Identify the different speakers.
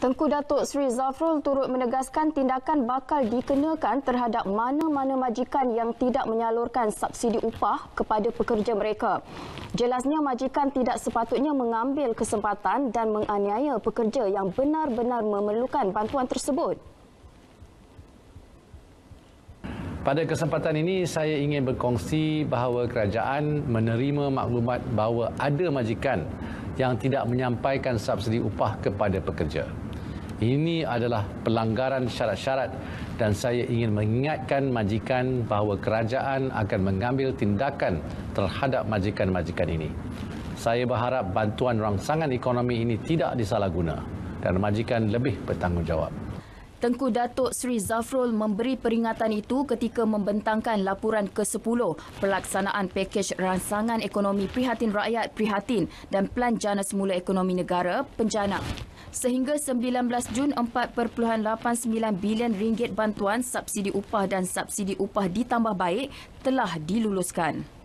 Speaker 1: Tengku Datuk Seri Zafrul turut menegaskan tindakan bakal dikenakan terhadap mana-mana majikan yang tidak menyalurkan subsidi upah kepada pekerja mereka. Jelasnya majikan tidak sepatutnya mengambil kesempatan dan menganiaya pekerja yang benar-benar memerlukan bantuan tersebut.
Speaker 2: Pada kesempatan ini, saya ingin berkongsi bahawa kerajaan menerima maklumat bahawa ada majikan yang tidak menyampaikan subsidi upah kepada pekerja. Ini adalah pelanggaran syarat-syarat dan saya ingin mengingatkan majikan bahawa kerajaan akan mengambil tindakan terhadap majikan-majikan ini. Saya berharap bantuan rangsangan ekonomi ini tidak disalahguna dan majikan lebih bertanggungjawab.
Speaker 1: Tengku Datuk Sri Zafrul memberi peringatan itu ketika membentangkan laporan ke-10 pelaksanaan pakej rangsangan ekonomi prihatin rakyat prihatin dan pelan jana semula ekonomi negara penjana sehingga 19 Jun 4.89 bilion ringgit bantuan subsidi upah dan subsidi upah ditambah baik telah diluluskan.